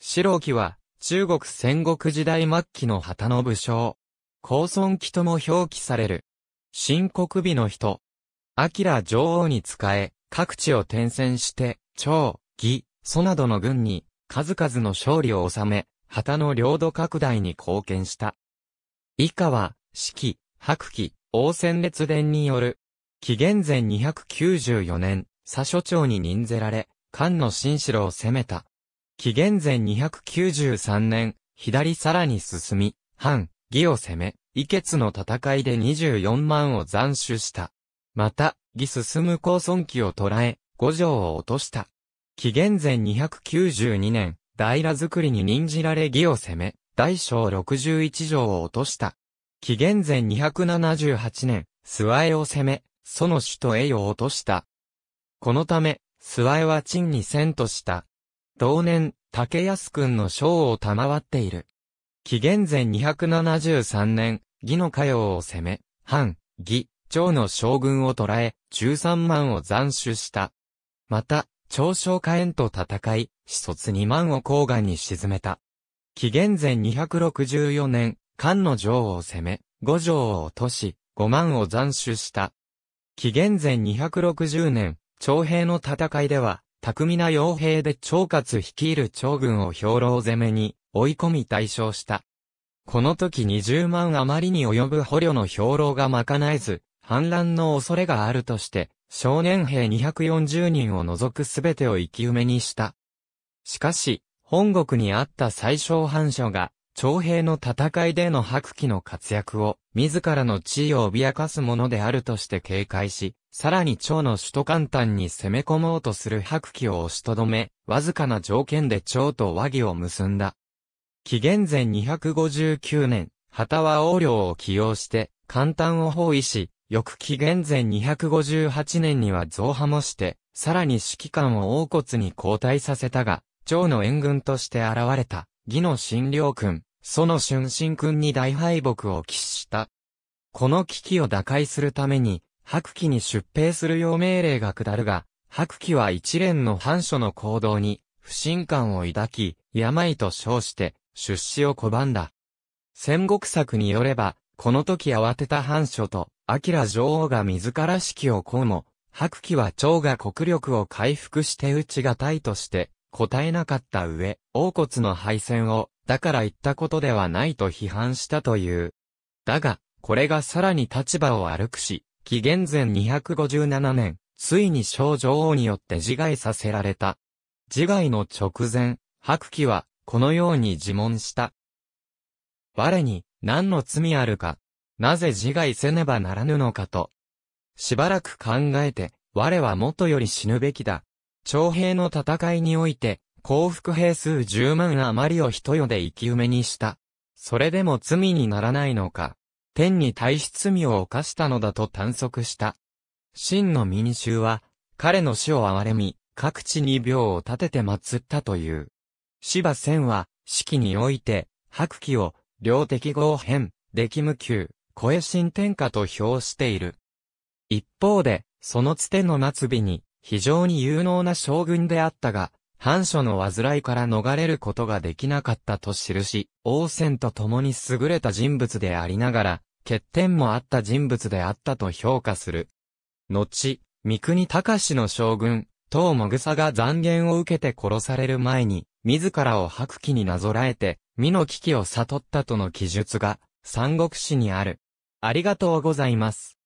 白木は、中国戦国時代末期の旗の武将。高尊木とも表記される。新国美の人。明女王に仕え、各地を転戦して、趙、義、祖などの軍に、数々の勝利を収め、旗の領土拡大に貢献した。以下は、四季、白木、王戦列伝による。紀元前294年、左所長に任ぜられ、漢の新城を攻めた、紀元前293年、左さらに進み、反、義を攻め、遺決の戦いで24万を斬首した。また、義進む高尊期を捕らえ、五条を落とした。紀元前292年、大羅作りに任じられ義を攻め、大小61条を落とした。紀元前278年、諏訪江を攻め、その首都栄を落とした。このため、諏訪江は陳に遷とした。同年、竹安くんの賞を賜っている。紀元前273年、義の家用を攻め、藩、義、長の将軍を捕らえ、13万を斬首した。また、長将火炎と戦い、始卒2万を黄岩に沈めた。紀元前264年、漢の城を攻め、五条を落とし、五万を斬首した。紀元前260年、長平の戦いでは、巧みな傭兵で長活率いる長軍を兵糧攻めに追い込み対象した。この時20万余りに及ぶ捕虜の兵糧が賄えず、反乱の恐れがあるとして、少年兵240人を除くすべてを生き埋めにした。しかし、本国にあった最小反射が、徴兵の戦いでの白旗の活躍を、自らの地位を脅かすものであるとして警戒し、さらに趙の首都簡単に攻め込もうとする白旗を押しとどめ、わずかな条件で趙と和議を結んだ。紀元前259年、旗は王領を起用して、簡単を包囲し、翌紀元前258年には増派もして、さらに指揮官を王骨に交代させたが、趙の援軍として現れた、義の新領君、その春申君に大敗北を喫した。この危機を打開するために、白旗に出兵するよう命令が下るが、白旗は一連の反書の行動に、不信感を抱き、病と称して、出資を拒んだ。戦国策によれば、この時慌てた藩書と、明女王が自ら指揮を行うも、白旗は蝶が国力を回復してちがたいとして、答えなかった上、王骨の敗戦をだから言ったことではないと批判したという。だが、これがさらに立場を歩くし、紀元前257年、ついに小女王によって自害させられた。自害の直前、白騎は、このように自問した。我に、何の罪あるか、なぜ自害せねばならぬのかと。しばらく考えて、我は元より死ぬべきだ。徴兵の戦いにおいて、幸福兵数10万余りを人世で生き埋めにした。それでも罪にならないのか。天に対し罪を犯したのだと探索した。真の民衆は、彼の死を憐れみ、各地に病を立てて祀ったという。芝千は、式において、白旗を、量的合変、来無休、声新天下と評している。一方で、そのつての末尾に、非常に有能な将軍であったが、藩書の患いから逃れることができなかったと記し、王戦と共に優れた人物でありながら、欠点もあった人物であったと評価する。後、三国隆の将軍、東もぐさが残言を受けて殺される前に、自らを白鬼になぞらえて、身の危機を悟ったとの記述が、三国史にある。ありがとうございます。